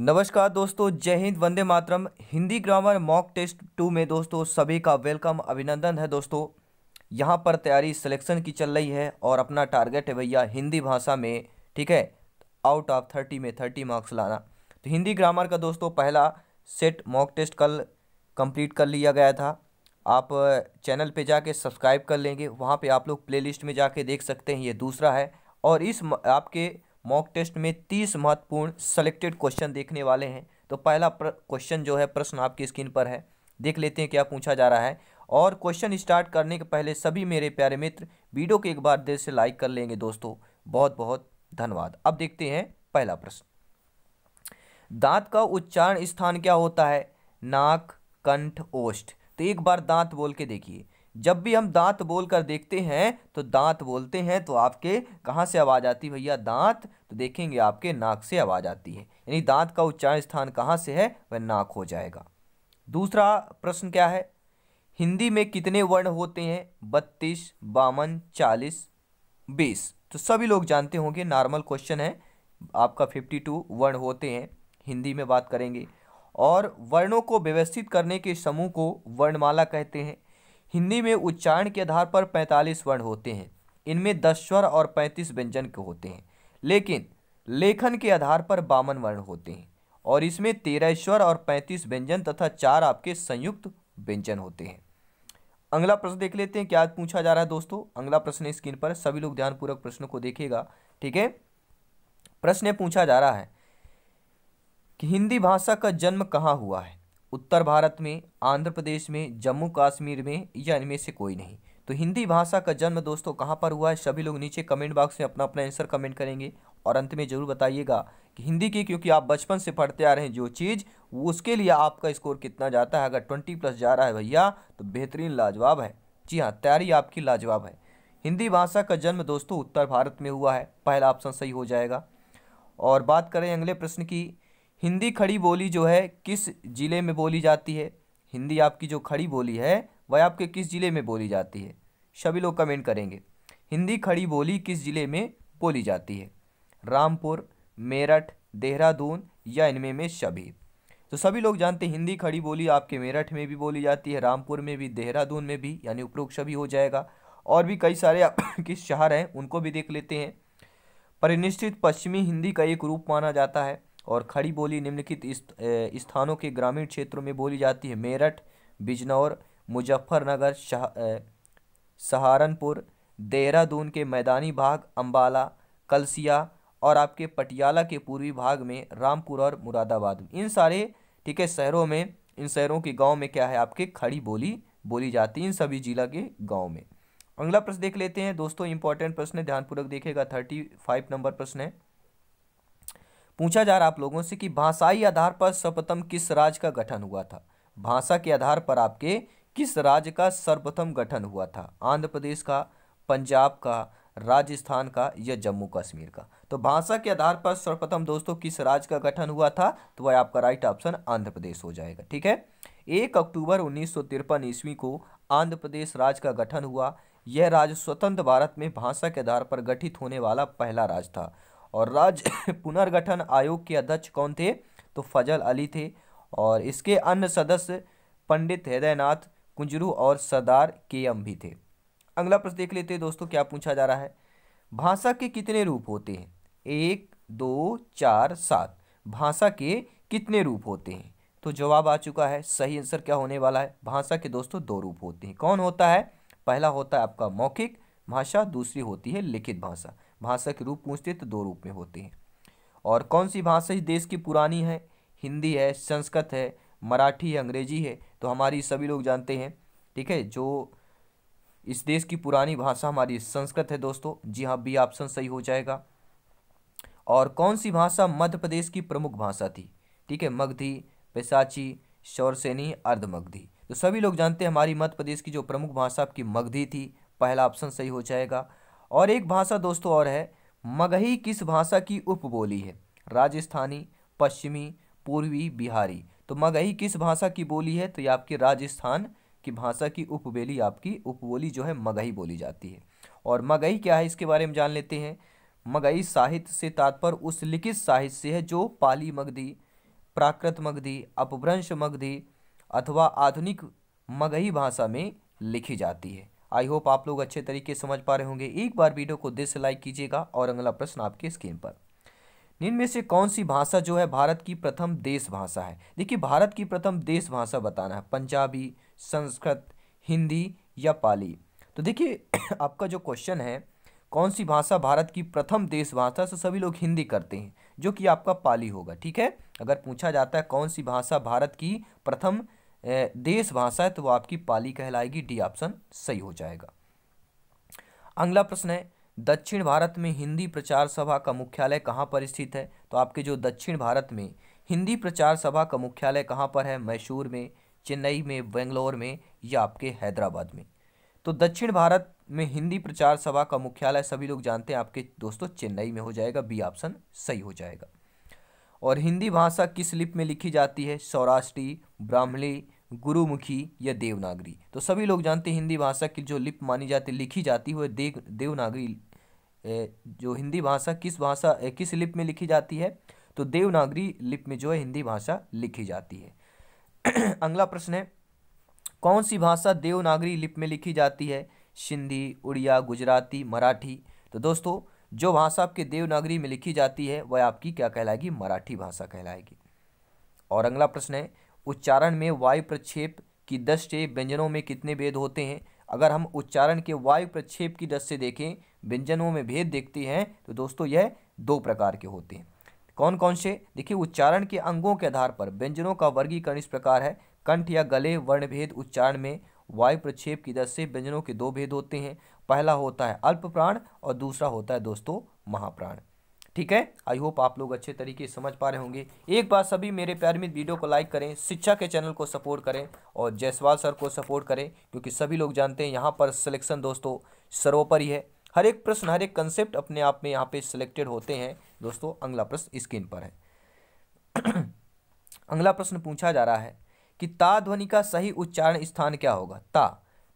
नमस्कार दोस्तों जय हिंद वंदे मातरम Hindi grammar mock test two में दोस्तों सभी का वेलकम अभिनंदन है दोस्तों यहाँ पर तैयारी सिलेक्शन की चल रही है और अपना टारगेट है भैया हिंदी भाषा में ठीक है आउट ऑफ थर्टी में थर्टी मार्क्स लाना तो हिंदी ग्रामर का दोस्तों पहला सेट मॉक टेस्ट कल कंप्लीट कर लिया गया था आप चैनल पे जाके सब्सक्राइब कर लेंगे वहाँ पे आप लोग प्लेलिस्ट में जाके देख सकते हैं ये दूसरा है और इस आपके मॉक टेस्ट में तीस महत्वपूर्ण सेलेक्टेड क्वेश्चन देखने वाले हैं तो पहला क्वेश्चन जो है प्रश्न आपकी स्क्रीन पर है देख लेते हैं क्या पूछा जा रहा है और क्वेश्चन स्टार्ट करने के पहले सभी मेरे प्यारे मित्र वीडियो को एक बार देर से लाइक कर लेंगे दोस्तों बहुत बहुत धन्यवाद अब देखते हैं पहला प्रश्न दांत का उच्चारण स्थान क्या होता है नाक कंठ ओष्ठ तो एक बार दांत बोल के देखिए जब भी हम दांत बोल कर देखते हैं तो दांत बोलते हैं तो आपके कहाँ से आवाज़ आती है भैया दांत तो देखेंगे आपके नाक से आवाज़ आती है यानी दांत का उच्चारण स्थान कहाँ से है वह नाक हो जाएगा दूसरा प्रश्न क्या है हिंदी में कितने वर्ण होते हैं बत्तीस बावन चालीस बीस तो सभी लोग जानते होंगे नॉर्मल क्वेश्चन है आपका फिफ्टी टू वर्ण होते हैं हिंदी में बात करेंगे और वर्णों को व्यवस्थित करने के समूह को वर्णमाला कहते हैं हिंदी में उच्चारण के आधार पर पैंतालीस वर्ण होते हैं इनमें दस स्वर और पैंतीस व्यंजन के होते हैं लेकिन लेखन के आधार पर बावन वर्ण होते हैं और इसमें तेरह स्वर और पैंतीस व्यंजन तथा चार आपके संयुक्त व्यंजन होते हैं अगला प्रश्न देख लेते हैं क्या पूछा जा रहा है दोस्तों अगला प्रश्न स्क्रीन पर सभी लोग ध्यानपूर्वक प्रश्न को देखेगा ठीक है प्रश्न पूछा जा रहा है कि हिंदी भाषा का जन्म कहाँ हुआ है उत्तर भारत में आंध्र प्रदेश में जम्मू कश्मीर में या इनमें से कोई नहीं तो हिंदी भाषा का जन्म दोस्तों कहाँ पर हुआ है सभी लोग नीचे कमेंट बॉक्स में अपना अपना आंसर कमेंट करेंगे और अंत में ज़रूर बताइएगा कि हिंदी की क्योंकि आप बचपन से पढ़ते आ रहे हैं जो चीज़ उसके लिए आपका स्कोर कितना जाता है अगर ट्वेंटी प्लस जा रहा है भैया तो बेहतरीन लाजवाब है जी हाँ तैयारी आपकी लाजवाब है हिंदी भाषा का जन्म दोस्तों उत्तर भारत में हुआ है पहला ऑप्शन सही हो जाएगा और बात करें अगले प्रश्न की हिंदी खड़ी बोली जो है किस ज़िले में बोली जाती है हिंदी आपकी जो खड़ी बोली है वह आपके किस ज़िले में बोली जाती है सभी लोग कमेंट करेंगे हिंदी खड़ी बोली किस ज़िले में बोली जाती है रामपुर मेरठ देहरादून या इनमें में सभी तो सभी लोग जानते हैं हिंदी खड़ी बोली आपके मेरठ में भी बोली जाती है रामपुर में भी देहरादून में भी यानी उपरोक्त सभी हो जाएगा और भी कई सारे आपके शहर हैं उनको भी देख लेते हैं परिनिश्चित पश्चिमी हिंदी का एक रूप माना जाता है और खड़ी बोली निम्नलिखित स्थानों के ग्रामीण क्षेत्रों में बोली जाती है मेरठ बिजनौर मुजफ्फरनगर सहारनपुर देहरादून के मैदानी भाग अंबाला कलसिया और आपके पटियाला के पूर्वी भाग में रामपुर और मुरादाबाद इन सारे ठीक है शहरों में इन शहरों के गांव में क्या है आपके खड़ी बोली बोली जाती है इन सभी जिला के गांव में अगला प्रश्न देख लेते हैं दोस्तों इंपॉर्टेंट प्रश्न है ध्यानपूर्वक देखेगा थर्टी फाइव नंबर प्रश्न है पूछा जा रहा आप लोगों से कि भाषाई आधार पर सर्वप्रथम किस राज्य का गठन हुआ था भाषा के आधार पर आपके किस राज्य का सर्वप्रथम गठन हुआ था आंध्र प्रदेश का पंजाब का राजस्थान का या जम्मू कश्मीर का तो भाषा के आधार पर सर्वप्रथम दोस्तों किस राज्य का गठन हुआ था तो वह आपका राइट ऑप्शन आंध्र प्रदेश हो जाएगा ठीक है एक अक्टूबर उन्नीस ईस्वी को आंध्र प्रदेश राज्य का गठन हुआ यह राज्य स्वतंत्र भारत में भाषा के आधार पर गठित होने वाला पहला राज्य था और राज्य पुनर्गठन आयोग के अध्यक्ष कौन थे तो फजल अली थे और इसके अन्य सदस्य पंडित हृदयनाथ कुंजरू और सरदार के एम भी थे अगला प्रश्न देख लेते हैं दोस्तों क्या पूछा जा रहा है भाषा के कितने रूप होते हैं एक दो चार सात भाषा के कितने रूप होते हैं तो जवाब आ चुका है सही आंसर क्या होने वाला है भाषा के दोस्तों दो रूप होते हैं कौन होता है पहला होता है आपका मौखिक भाषा दूसरी होती है लिखित भाषा भाषा के रूप पूछते तो दो रूप में होते हैं और कौन सी भाषा इस देश की पुरानी है हिंदी है संस्कृत है मराठी है अंग्रेजी है तो हमारी सभी लोग जानते हैं ठीक है जो इस देश की पुरानी भाषा हमारी संस्कृत है दोस्तों जी हाँ बी ऑप्शन सही हो जाएगा और कौन सी भाषा मध्य प्रदेश की प्रमुख भाषा थी ठीक है मगधी पैसाची शौरसेनी अर्धमगधी तो सभी लोग जानते हैं हमारी मध्य प्रदेश की जो प्रमुख भाषा आपकी मगधी थी पहला ऑप्शन सही हो जाएगा और एक भाषा दोस्तों और है मगही किस भाषा की उपबोली है राजस्थानी पश्चिमी पूर्वी बिहारी तो मगही किस भाषा की बोली है तो ये आपकी राजस्थान की भाषा की उपबेली आपकी उपबोली जो है मगही बोली जाती है और मगही क्या है इसके बारे में जान लेते हैं मगही साहित्य से तात्पर्य उस लिखित साहित्य से है जो पाली मगधी प्राकृत मगधी अपभ्रंश मगधी अथवा आधुनिक मगही भाषा में लिखी जाती है आई होप आप लोग अच्छे तरीके से समझ पा रहे होंगे एक बार वीडियो को दिस से लाइक कीजिएगा और अगला प्रश्न आपके स्क्रीन पर निम्न में से कौन सी भाषा जो है भारत की प्रथम देश भाषा है देखिए भारत की प्रथम देश भाषा बताना है पंजाबी संस्कृत हिंदी या पाली तो देखिए आपका जो क्वेश्चन है कौन सी भाषा भारत की प्रथम देश भाषा से सभी लोग हिंदी करते हैं जो कि आपका पाली होगा ठीक है अगर पूछा जाता है कौन सी भाषा भारत की प्रथम देश भाषा है तो वो आपकी पाली कहलाएगी डी ऑप्शन सही हो जाएगा अगला प्रश्न है दक्षिण भारत में हिंदी प्रचार सभा का मुख्यालय कहाँ पर स्थित है तो आपके जो दक्षिण भारत में हिंदी प्रचार सभा का मुख्यालय कहाँ पर है मैसूर में चेन्नई में बेंगलोर में या आपके हैदराबाद में तो दक्षिण भारत में हिंदी प्रचार सभा का मुख्यालय सभी लोग जानते हैं आपके दोस्तों चेन्नई में हो जाएगा बी ऑप्शन सही हो जाएगा और हिंदी भाषा किस लिप में लिखी जाती है सौराष्ट्री ब्राह्मणी गुरुमुखी या देवनागरी तो सभी लोग जानते हैं हिंदी भाषा की जो लिप मानी जाती लिखी जाती है वह देव देवनागरी जो हिंदी भाषा किस भाषा किस लिप में लिखी जाती है तो देवनागरी लिप में जो है हिंदी भाषा लिखी जाती है अगला प्रश्न है कौन सी भाषा देवनागरी लिप में लिखी जाती है सिंधी उड़िया गुजराती मराठी तो दोस्तों जो भाषा आपके देवनागरी में लिखी जाती है वह आपकी क्या कहलाएगी मराठी भाषा कहलाएगी और अगला प्रश्न है उच्चारण में वायु प्रक्षेप की से व्यंजनों में कितने भेद होते हैं अगर हम उच्चारण के वायु प्रक्षेप की से देखें व्यंजनों में भेद देखते हैं तो दोस्तों यह दो प्रकार के होते हैं कौन कौन से देखिए उच्चारण के अंगों के आधार पर व्यंजनों का वर्गीकरण इस प्रकार है कंठ या गले वर्ण भेद उच्चारण में वायु प्रक्षेप की दर से व्यंजनों के दो भेद होते हैं पहला होता है अल्प प्राण और दूसरा होता है दोस्तों महाप्राण ठीक है आई होप आप लोग अच्छे तरीके से समझ पा रहे होंगे एक बार सभी मेरे प्यार वीडियो को लाइक करें शिक्षा के चैनल को सपोर्ट करें और जयसवाल सर को सपोर्ट करें क्योंकि सभी लोग जानते हैं यहाँ पर सिलेक्शन दोस्तों सर्वोपरि है हर एक प्रश्न हर एक कंसेप्ट अपने आप में यहाँ पे सिलेक्टेड होते हैं दोस्तों अगला प्रश्न स्क्रीन पर है अगला प्रश्न पूछा जा रहा है कि ता ध्वनि का सही उच्चारण स्थान क्या होगा ता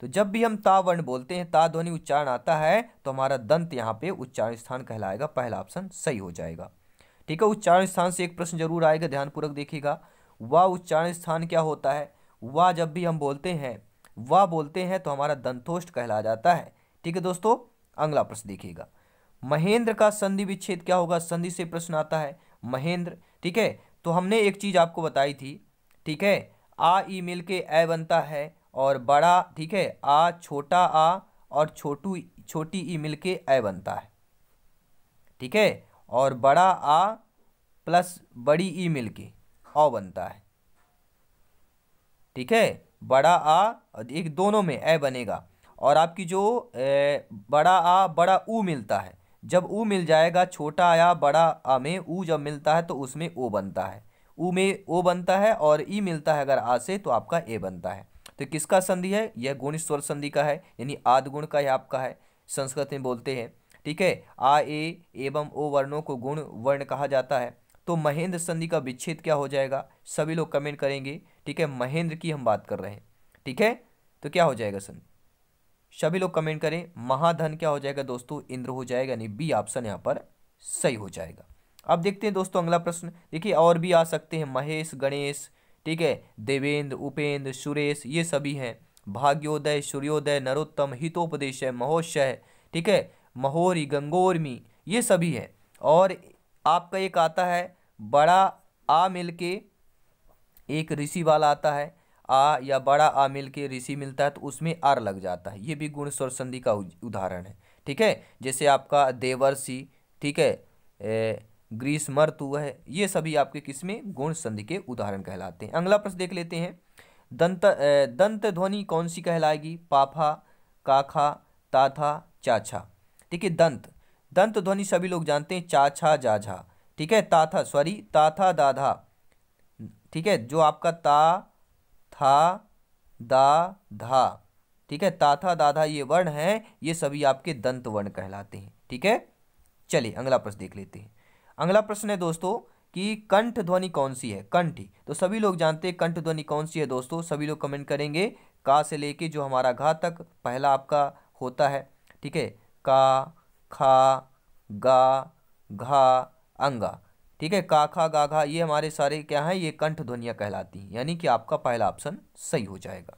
तो जब भी हम ता वर्ण बोलते हैं ता ध्वनि उच्चारण आता है तो हमारा दंत यहाँ पे उच्चारण स्थान कहलाएगा पहला ऑप्शन सही हो जाएगा ठीक है उच्चारण स्थान से एक प्रश्न जरूर आएगा ध्यानपूर्वक देखिएगा वह उच्चारण स्थान क्या होता है वह जब भी हम बोलते हैं वह बोलते हैं तो हमारा दंतोष्ट कहला जाता है ठीक है दोस्तों अगला प्रश्न देखिएगा महेंद्र का संधि विच्छेद क्या होगा संधि से प्रश्न आता है महेंद्र ठीक है तो हमने एक चीज़ आपको बताई थी ठीक है आ ई मिल के ए बनता है और बड़ा ठीक है आ छोटा आ और छोटू छोटी ई मिल के ए बनता है ठीक है और बड़ा आ प्लस बड़ी ई मिल के औ बनता है ठीक है बड़ा आ एक दोनों में ए बनेगा और आपकी जो ए, बड़ा आ बड़ा ऊ मिलता है जब ऊ मिल जाएगा छोटा आ बड़ा आ में ऊ जब मिलता है तो उसमें ओ बनता है ऊ में ओ बनता है और ई मिलता है अगर आ से तो आपका ए बनता है तो किसका संधि है यह गुण स्वर संधि का है यानी आदिगुण का यह आपका है संस्कृत में बोलते हैं ठीक है आ ए एवं ओ वर्णों को गुण वर्ण कहा जाता है तो महेंद्र संधि का विच्छेद क्या हो जाएगा सभी लोग कमेंट करेंगे ठीक है महेंद्र की हम बात कर रहे हैं ठीक है तो क्या हो जाएगा संधि सभी लोग कमेंट करें महाधन क्या हो जाएगा दोस्तों इंद्र हो जाएगा यानी बी ऑप्शन यहाँ पर सही हो जाएगा अब देखते हैं दोस्तों अगला प्रश्न देखिए और भी आ सकते हैं महेश गणेश ठीक है देवेंद्र उपेंद्र सुरेश ये सभी हैं भाग्योदय सूर्योदय नरोत्तम हितोपदेश महोत्सय ठीक है महोरी गंगोरमी ये सभी हैं और आपका एक आता है बड़ा आ मिल के एक ऋषि वाला आता है आ या बड़ा आ मिल के ऋषि मिलता है तो उसमें आर लग जाता है ये भी गुण स्वर संधि का उदाहरण है ठीक है जैसे आपका देवर्षि ठीक है ए, ग्रीष्मर्तु है ये सभी आपके किसमें गुण संधि के उदाहरण कहलाते हैं अगला प्रश्न देख लेते हैं दंत दंत ध्वनि कौन सी कहलाएगी पाफा काखा ताथा चाछा ठीक है दंत दंत ध्वनि सभी लोग जानते हैं चाछा जाझा ठीक है ताथा सॉरी ताथा दाधा ठीक है जो आपका ता था दा धा ठीक है ताथा दाधा ये वर्ण हैं ये सभी आपके दंत वर्ण कहलाते हैं ठीक है चलिए अगला प्रश्न देख लेते हैं अगला प्रश्न है दोस्तों कि कंठ ध्वनि कौन सी है कंठ तो सभी लोग जानते हैं कंठ ध्वनि कौन सी है दोस्तों सभी लोग कमेंट करेंगे का से लेके जो हमारा घा तक पहला आपका होता है ठीक है का खा गा घा अंगा ठीक है का खा गा घा ये हमारे सारे क्या हैं ये कंठ ध्वनियाँ कहलाती हैं यानी कि आपका पहला ऑप्शन सही हो जाएगा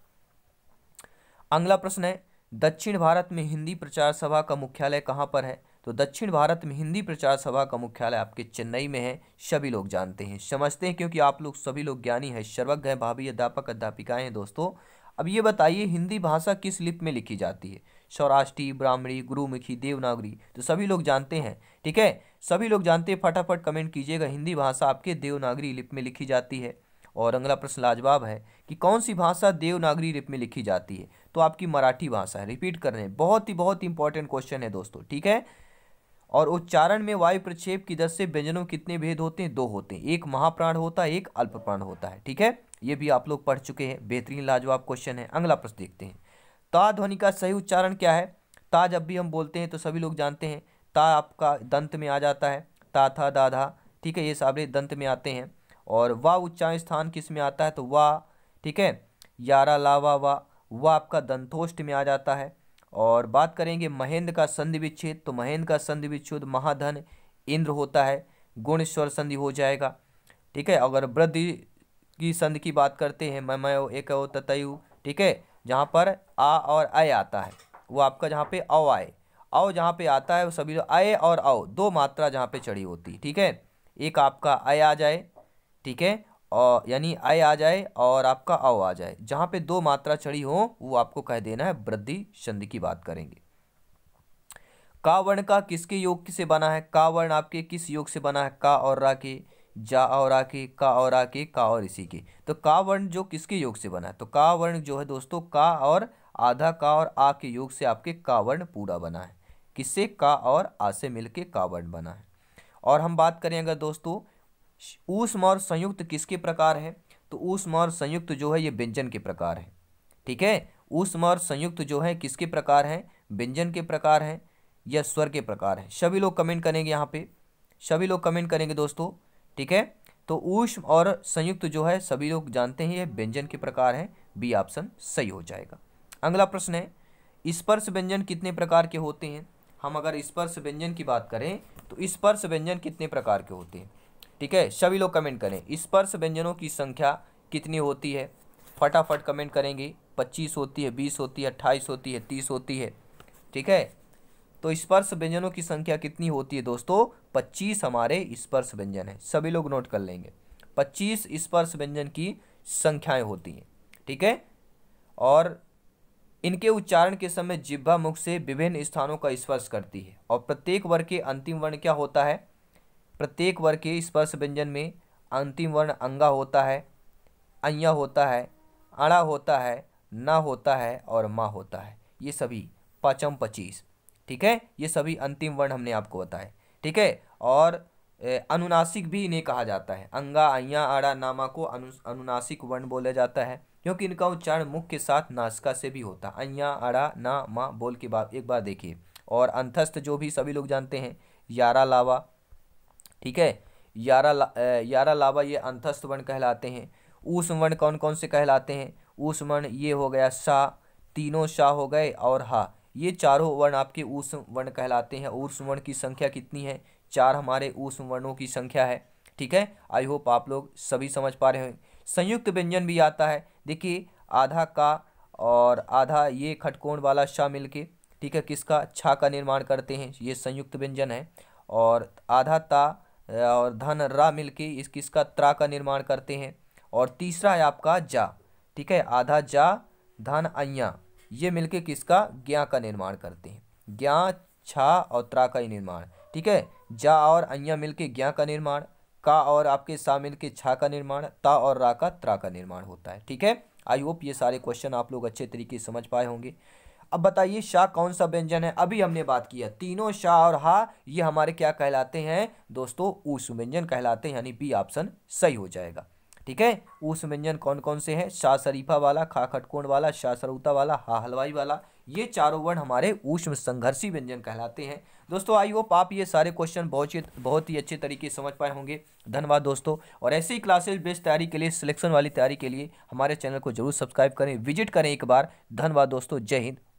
अगला प्रश्न है दक्षिण भारत में हिंदी प्रचार सभा का मुख्यालय कहाँ पर है तो दक्षिण भारत में हिंदी प्रचार सभा का मुख्यालय आपके चेन्नई में है सभी लोग जानते हैं समझते हैं क्योंकि आप लोग सभी लोग ज्ञानी हैं सर्वज्ञ हैं भाभी अध्यापक अध्यापिकाएँ हैं दोस्तों अब ये बताइए हिंदी भाषा किस लिप में लिखी जाती है सौराष्ट्री ब्राह्मणी गुरुमुखी देवनागरी तो सभी लोग जानते हैं ठीक है सभी लोग जानते हैं फटाफट कमेंट कीजिएगा हिंदी भाषा आपके देवनागरी लिप में लिखी जाती है और अगला प्रश्न लाजवाब है कि कौन सी भाषा देवनागरी लिप में लिखी जाती है तो आपकी मराठी भाषा है रिपीट कर रहे हैं बहुत ही बहुत इंपॉर्टेंट क्वेश्चन है दोस्तों ठीक है और उच्चारण में वायु प्रक्षेप की दस से व्यंजनों कितने भेद होते हैं दो होते हैं एक महाप्राण होता है एक अल्पप्राण होता है ठीक है ये भी आप लोग पढ़ चुके हैं बेहतरीन लाजवाब क्वेश्चन है अगला प्रश्न देखते हैं ता ध्वनि का सही उच्चारण क्या है ता जब भी हम बोलते हैं तो सभी लोग जानते हैं ता आपका दंत में आ जाता है ता था दाधा ठीक है ये सारे दंत में आते हैं और वाह उच्चारण स्थान किस में आता है तो वाह ठीक है यारा लावा वाह वा आपका दंतोष्ट में आ जाता है और बात करेंगे महेंद्र का संधि विच्छेद तो महेंद्र का संधि विच्छेद महाधन इंद्र होता है गुण स्वर संधि हो जाएगा ठीक है अगर वृद्धि की संधि की बात करते हैं मैं एक ततयु ठीक है जहाँ पर आ और अय आता है वो आपका जहाँ पे अव आए अव जहाँ पे आता है वो सभी अय और अव दो मात्रा जहाँ पे चढ़ी होती ठीक है एक आपका अय आ जाए ठीक है और यानी आय आ जाए और आपका आओ आ जाए जहाँ पे दो मात्रा चढ़ी हो वो आपको कह देना है वृद्धि छंद की बात करेंगे का वर्ण का किसके योग से बना है का वर्ण आपके किस योग से बना है का और रा के जा और आ के का और आ के का और इसी के तो का वर्ण जो किसके योग से बना है तो का वर्ण जो है दोस्तों का और आधा का और आ के योग से आपके का वर्ण पूरा बना है किससे का और आ से मिल के का वर्ण बना है और हम बात करें अगर दोस्तों ऊष्म और संयुक्त किसके प्रकार है तो ऊष्म और संयुक्त जो है ये व्यंजन के प्रकार है ठीक है ऊष्म और संयुक्त जो है किसके प्रकार है व्यंजन के प्रकार हैं या स्वर के प्रकार है सभी लोग कमेंट करेंगे यहाँ पे सभी लोग कमेंट करेंगे दोस्तों ठीक है तो ऊष्म और संयुक्त जो है सभी लोग जानते हैं ये व्यंजन के प्रकार हैं बी ऑप्शन सही हो जाएगा अगला प्रश्न है स्पर्श व्यंजन कितने प्रकार के होते हैं हम अगर स्पर्श व्यंजन की बात करें तो स्पर्श व्यंजन कितने प्रकार के होते हैं ठीक है सभी लोग कमेंट करें स्पर्श व्यंजनों की संख्या कितनी होती है फटाफट कमेंट करेंगे पच्चीस होती है बीस होती है अट्ठाईस होती है तीस होती है ठीक है तो स्पर्श व्यंजनों की संख्या कितनी होती है दोस्तों पच्चीस हमारे स्पर्श व्यंजन है सभी लोग नोट कर लेंगे पच्चीस स्पर्श व्यंजन की संख्याएं होती हैं ठीक है और इनके उच्चारण के समय जिब्वा मुख से विभिन्न स्थानों का स्पर्श करती है और प्रत्येक वर्ग के अंतिम वर्ण क्या होता है प्रत्येक वर्ग के स्पर्श व्यंजन में अंतिम वर्ण अंगा होता है अय्या होता है अड़ा होता है ना होता है और माँ होता है ये सभी पचम पच्चीस ठीक है ये सभी अंतिम वर्ण हमने आपको बताए ठीक है और अनुनासिक भी इन्हें कहा जाता है अंगा अय्या आड़ा नामा को अनु अनुनासिक वर्ण बोला जाता है क्योंकि इनका उच्चारण मुख के साथ नासिका से भी होता है अय्या आड़ा ना माँ बोल के बाद एक बार देखिए और अंतस्थ जो भी सभी लोग जानते हैं यारा लावा ठीक है यारा ला, यारा लावा ये अंतस्थ वर्ण कहलाते हैं ऊष्मण वर्ण कौन कौन से कहलाते हैं ऊस वर्ण ये हो गया सा तीनों शाह हो गए और हा ये चारों वर्ण आपके ऊस वर्ण कहलाते हैं ऊस वर्ण की संख्या कितनी है चार हमारे ऊस वर्णों की संख्या है ठीक है आई होप आप लोग सभी समझ पा रहे हैं संयुक्त व्यंजन भी आता है देखिए आधा का और आधा ये खटकोण वाला शाह मिल के ठीक है किसका छा का निर्माण करते हैं ये संयुक्त व्यंजन है और आधा ता और धन रा मिल के इस किसका त्रा का निर्माण करते हैं और तीसरा है आपका जा ठीक है आधा जा धन अय्या ये मिलके किसका ज्ञा का निर्माण करते हैं ज्ञा छा और त्रा का ही निर्माण ठीक है जा और अय्या मिलके ज्ञा का निर्माण का और आपके सा मिलके छा का निर्माण ता और रा का त्रा का निर्माण होता है ठीक है आई होप ये सारे क्वेश्चन आप लोग अच्छे तरीके से समझ पाए होंगे अब बताइए शाह कौन सा व्यंजन है अभी हमने बात किया तीनों शाह और हा ये हमारे क्या कहलाते हैं दोस्तों ऊस व्यंजन कहलाते हैं यानी बी ऑप्शन सही हो जाएगा ठीक है ऊस व्यंजन कौन कौन से हैं शाह शरीफा वाला खा खटकोण वाला शाह सरूता वाला हा हलवाई वाला ये चारों वर्ण हमारे ऊष्म संघर्षी व्यंजन कहलाते हैं दोस्तों आई होप आप ये सारे क्वेश्चन बहुत ही बहुत ही अच्छे तरीके से समझ पाए होंगे धन्यवाद दोस्तों और ऐसी क्लासेज बेस्ड तैयारी के लिए सिलेक्शन वाली तैयारी के लिए हमारे चैनल को जरूर सब्सक्राइब करें विजिट करें एक बार धन्यवाद दोस्तों जय हिंद